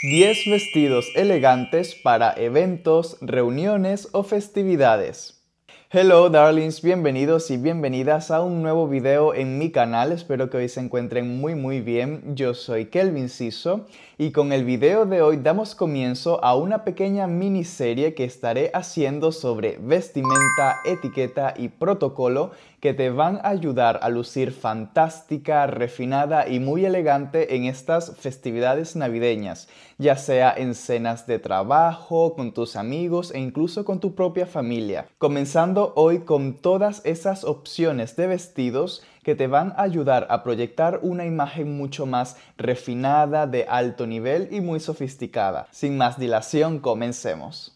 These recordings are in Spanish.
10 vestidos elegantes para eventos, reuniones o festividades. Hello darlings, bienvenidos y bienvenidas a un nuevo video en mi canal, espero que hoy se encuentren muy muy bien, yo soy Kelvin Siso y con el video de hoy damos comienzo a una pequeña miniserie que estaré haciendo sobre vestimenta, etiqueta y protocolo que te van a ayudar a lucir fantástica, refinada y muy elegante en estas festividades navideñas, ya sea en cenas de trabajo, con tus amigos e incluso con tu propia familia. Comenzando hoy con todas esas opciones de vestidos que te van a ayudar a proyectar una imagen mucho más refinada, de alto nivel y muy sofisticada. Sin más dilación, comencemos.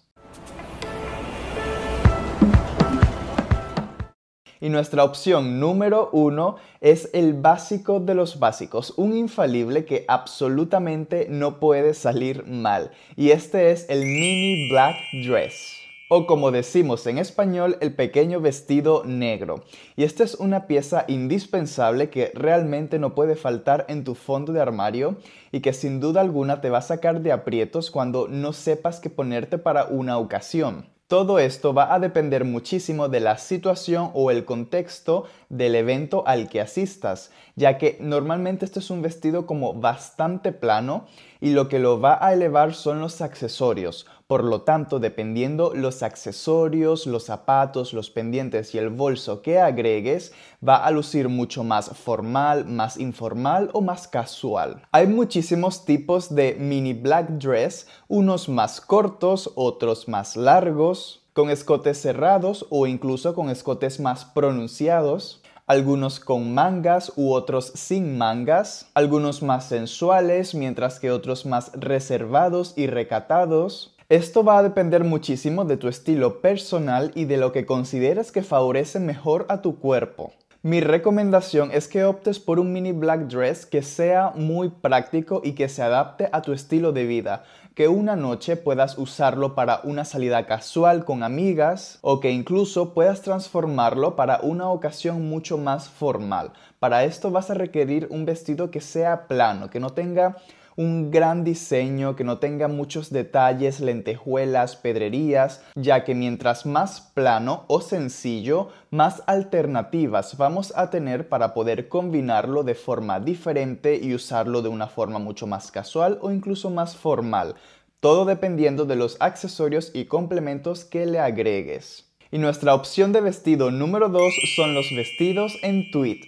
Y nuestra opción número uno es el básico de los básicos, un infalible que absolutamente no puede salir mal. Y este es el mini black dress o como decimos en español, el pequeño vestido negro. Y esta es una pieza indispensable que realmente no puede faltar en tu fondo de armario y que sin duda alguna te va a sacar de aprietos cuando no sepas qué ponerte para una ocasión. Todo esto va a depender muchísimo de la situación o el contexto del evento al que asistas, ya que normalmente este es un vestido como bastante plano y lo que lo va a elevar son los accesorios, por lo tanto, dependiendo los accesorios, los zapatos, los pendientes y el bolso que agregues, va a lucir mucho más formal, más informal o más casual. Hay muchísimos tipos de mini black dress, unos más cortos, otros más largos, con escotes cerrados o incluso con escotes más pronunciados algunos con mangas u otros sin mangas, algunos más sensuales mientras que otros más reservados y recatados, esto va a depender muchísimo de tu estilo personal y de lo que consideres que favorece mejor a tu cuerpo. Mi recomendación es que optes por un mini black dress que sea muy práctico y que se adapte a tu estilo de vida, que una noche puedas usarlo para una salida casual con amigas o que incluso puedas transformarlo para una ocasión mucho más formal. Para esto vas a requerir un vestido que sea plano, que no tenga un gran diseño que no tenga muchos detalles, lentejuelas, pedrerías, ya que mientras más plano o sencillo, más alternativas vamos a tener para poder combinarlo de forma diferente y usarlo de una forma mucho más casual o incluso más formal, todo dependiendo de los accesorios y complementos que le agregues. Y nuestra opción de vestido número 2 son los vestidos en tweed.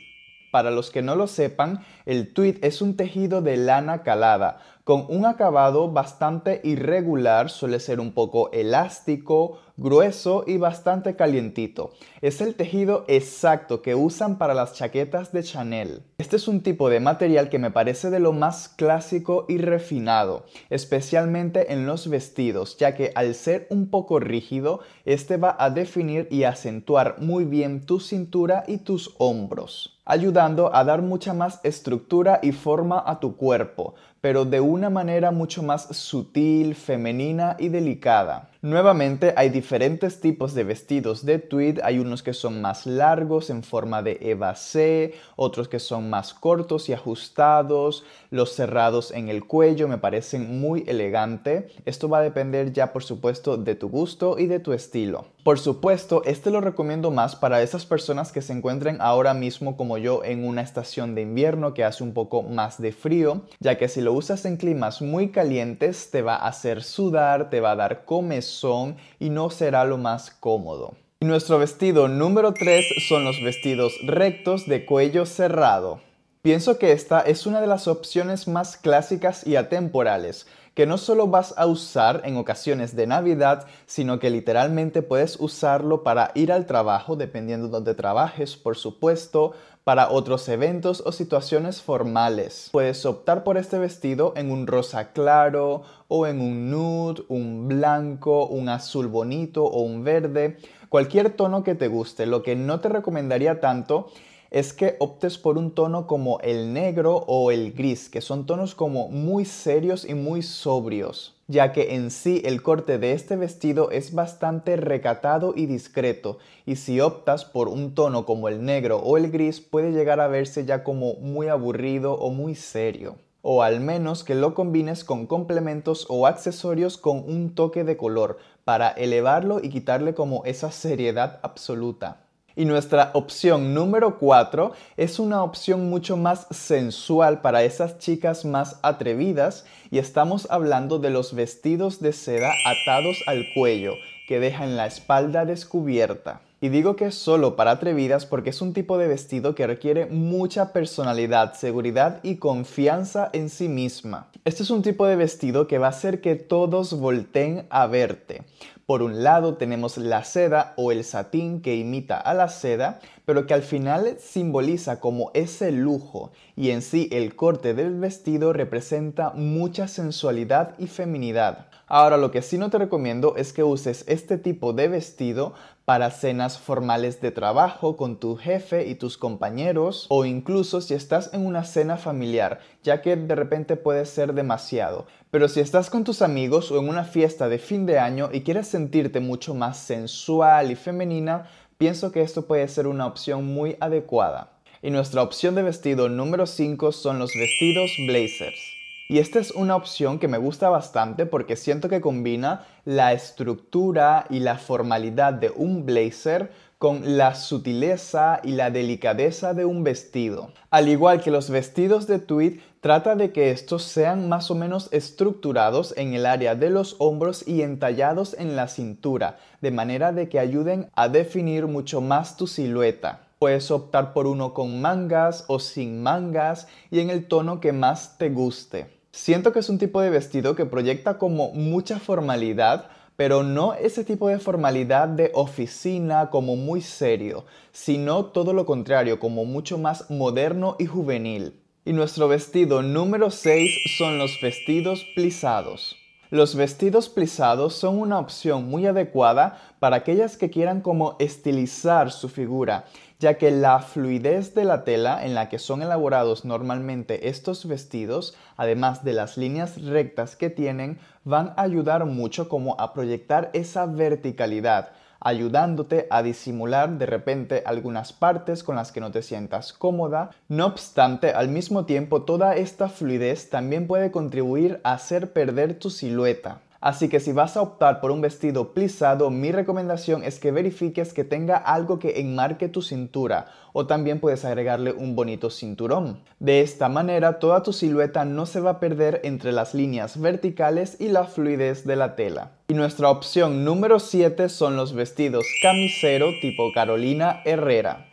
Para los que no lo sepan, el tweed es un tejido de lana calada, con un acabado bastante irregular, suele ser un poco elástico, grueso y bastante calientito. Es el tejido exacto que usan para las chaquetas de Chanel. Este es un tipo de material que me parece de lo más clásico y refinado, especialmente en los vestidos, ya que al ser un poco rígido, este va a definir y acentuar muy bien tu cintura y tus hombros, ayudando a dar mucha más estructura estructura y forma a tu cuerpo pero de una manera mucho más sutil, femenina y delicada. Nuevamente hay diferentes tipos de vestidos de tweed, hay unos que son más largos en forma de evasé, otros que son más cortos y ajustados, los cerrados en el cuello me parecen muy elegante. Esto va a depender ya por supuesto de tu gusto y de tu estilo. Por supuesto, este lo recomiendo más para esas personas que se encuentren ahora mismo como yo en una estación de invierno que hace un poco más de frío, ya que si lo usas en climas muy calientes te va a hacer sudar, te va a dar comezón y no será lo más cómodo. nuestro vestido número 3 son los vestidos rectos de cuello cerrado. Pienso que esta es una de las opciones más clásicas y atemporales, que no solo vas a usar en ocasiones de Navidad, sino que literalmente puedes usarlo para ir al trabajo, dependiendo donde trabajes, por supuesto, para otros eventos o situaciones formales. Puedes optar por este vestido en un rosa claro o en un nude, un blanco, un azul bonito o un verde, cualquier tono que te guste. Lo que no te recomendaría tanto es que optes por un tono como el negro o el gris, que son tonos como muy serios y muy sobrios ya que en sí el corte de este vestido es bastante recatado y discreto, y si optas por un tono como el negro o el gris puede llegar a verse ya como muy aburrido o muy serio o al menos que lo combines con complementos o accesorios con un toque de color para elevarlo y quitarle como esa seriedad absoluta. Y nuestra opción número 4 es una opción mucho más sensual para esas chicas más atrevidas y estamos hablando de los vestidos de seda atados al cuello que dejan la espalda descubierta. Y digo que es solo para atrevidas porque es un tipo de vestido que requiere mucha personalidad, seguridad y confianza en sí misma. Este es un tipo de vestido que va a hacer que todos volteen a verte. Por un lado tenemos la seda o el satín que imita a la seda, pero que al final simboliza como ese lujo y en sí el corte del vestido representa mucha sensualidad y feminidad. Ahora lo que sí no te recomiendo es que uses este tipo de vestido para cenas formales de trabajo con tu jefe y tus compañeros o incluso si estás en una cena familiar, ya que de repente puede ser demasiado. Pero si estás con tus amigos o en una fiesta de fin de año y quieres sentirte mucho más sensual y femenina, pienso que esto puede ser una opción muy adecuada. Y nuestra opción de vestido número 5 son los vestidos blazers. Y esta es una opción que me gusta bastante porque siento que combina la estructura y la formalidad de un blazer con la sutileza y la delicadeza de un vestido. Al igual que los vestidos de tweed, trata de que estos sean más o menos estructurados en el área de los hombros y entallados en la cintura, de manera de que ayuden a definir mucho más tu silueta. Puedes optar por uno con mangas o sin mangas y en el tono que más te guste. Siento que es un tipo de vestido que proyecta como mucha formalidad, pero no ese tipo de formalidad de oficina como muy serio, sino todo lo contrario, como mucho más moderno y juvenil. Y nuestro vestido número 6 son los vestidos plisados. Los vestidos plisados son una opción muy adecuada para aquellas que quieran como estilizar su figura ya que la fluidez de la tela en la que son elaborados normalmente estos vestidos, además de las líneas rectas que tienen, van a ayudar mucho como a proyectar esa verticalidad, ayudándote a disimular de repente algunas partes con las que no te sientas cómoda. No obstante, al mismo tiempo toda esta fluidez también puede contribuir a hacer perder tu silueta Así que si vas a optar por un vestido plisado, mi recomendación es que verifiques que tenga algo que enmarque tu cintura o también puedes agregarle un bonito cinturón. De esta manera, toda tu silueta no se va a perder entre las líneas verticales y la fluidez de la tela. Y nuestra opción número 7 son los vestidos camisero tipo Carolina Herrera.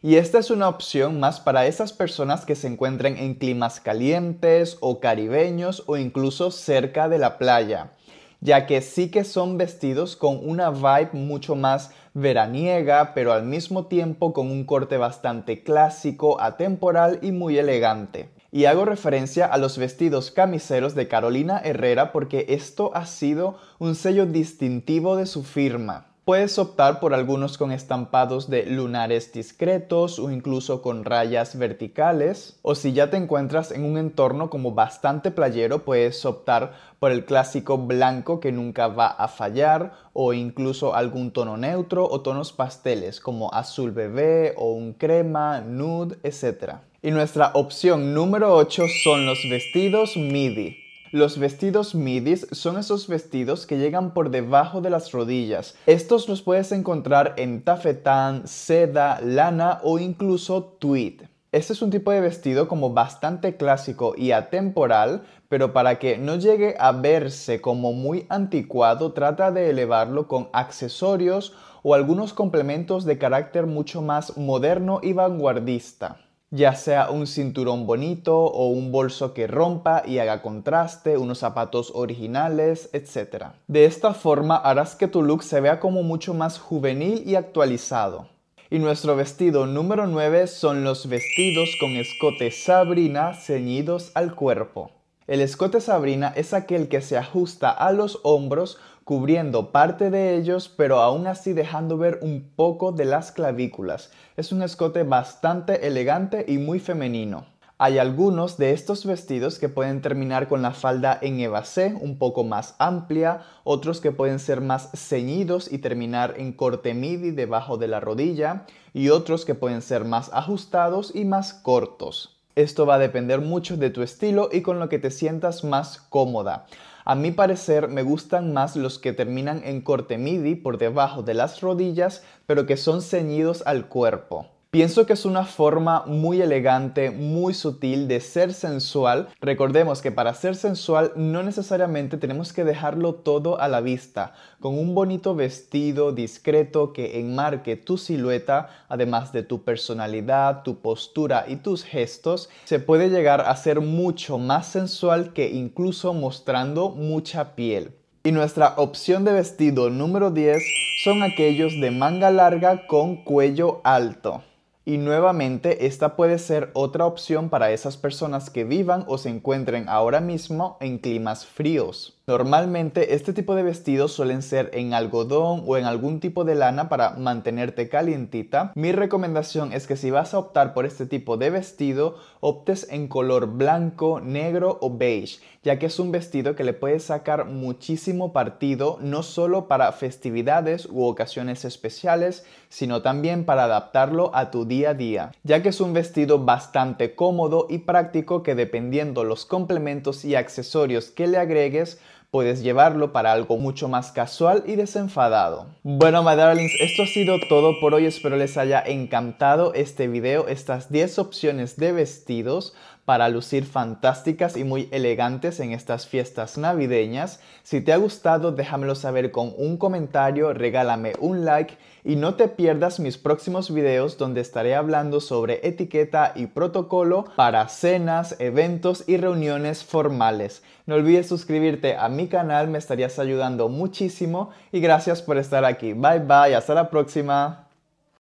Y esta es una opción más para esas personas que se encuentren en climas calientes o caribeños o incluso cerca de la playa ya que sí que son vestidos con una vibe mucho más veraniega, pero al mismo tiempo con un corte bastante clásico, atemporal y muy elegante. Y hago referencia a los vestidos camiseros de Carolina Herrera porque esto ha sido un sello distintivo de su firma. Puedes optar por algunos con estampados de lunares discretos o incluso con rayas verticales. O si ya te encuentras en un entorno como bastante playero, puedes optar por el clásico blanco que nunca va a fallar o incluso algún tono neutro o tonos pasteles como azul bebé o un crema, nude, etc. Y nuestra opción número 8 son los vestidos midi. Los vestidos midis son esos vestidos que llegan por debajo de las rodillas. Estos los puedes encontrar en tafetán, seda, lana o incluso tweed. Este es un tipo de vestido como bastante clásico y atemporal, pero para que no llegue a verse como muy anticuado, trata de elevarlo con accesorios o algunos complementos de carácter mucho más moderno y vanguardista ya sea un cinturón bonito o un bolso que rompa y haga contraste, unos zapatos originales, etc. De esta forma harás que tu look se vea como mucho más juvenil y actualizado. Y nuestro vestido número 9 son los vestidos con escote Sabrina ceñidos al cuerpo. El escote Sabrina es aquel que se ajusta a los hombros cubriendo parte de ellos, pero aún así dejando ver un poco de las clavículas. Es un escote bastante elegante y muy femenino. Hay algunos de estos vestidos que pueden terminar con la falda en evasé, un poco más amplia, otros que pueden ser más ceñidos y terminar en corte midi debajo de la rodilla, y otros que pueden ser más ajustados y más cortos. Esto va a depender mucho de tu estilo y con lo que te sientas más cómoda. A mi parecer me gustan más los que terminan en corte midi por debajo de las rodillas, pero que son ceñidos al cuerpo. Pienso que es una forma muy elegante, muy sutil de ser sensual. Recordemos que para ser sensual no necesariamente tenemos que dejarlo todo a la vista. Con un bonito vestido discreto que enmarque tu silueta, además de tu personalidad, tu postura y tus gestos, se puede llegar a ser mucho más sensual que incluso mostrando mucha piel. Y nuestra opción de vestido número 10 son aquellos de manga larga con cuello alto. Y nuevamente, esta puede ser otra opción para esas personas que vivan o se encuentren ahora mismo en climas fríos. Normalmente este tipo de vestidos suelen ser en algodón o en algún tipo de lana para mantenerte calientita. Mi recomendación es que si vas a optar por este tipo de vestido, optes en color blanco, negro o beige, ya que es un vestido que le puedes sacar muchísimo partido, no solo para festividades u ocasiones especiales, sino también para adaptarlo a tu día a día, ya que es un vestido bastante cómodo y práctico que dependiendo los complementos y accesorios que le agregues, puedes llevarlo para algo mucho más casual y desenfadado. Bueno, my darlings, esto ha sido todo por hoy. Espero les haya encantado este video, estas 10 opciones de vestidos para lucir fantásticas y muy elegantes en estas fiestas navideñas. Si te ha gustado, déjamelo saber con un comentario, regálame un like y no te pierdas mis próximos videos donde estaré hablando sobre etiqueta y protocolo para cenas, eventos y reuniones formales. No olvides suscribirte a mi canal, me estarías ayudando muchísimo y gracias por estar aquí. Bye bye, hasta la próxima.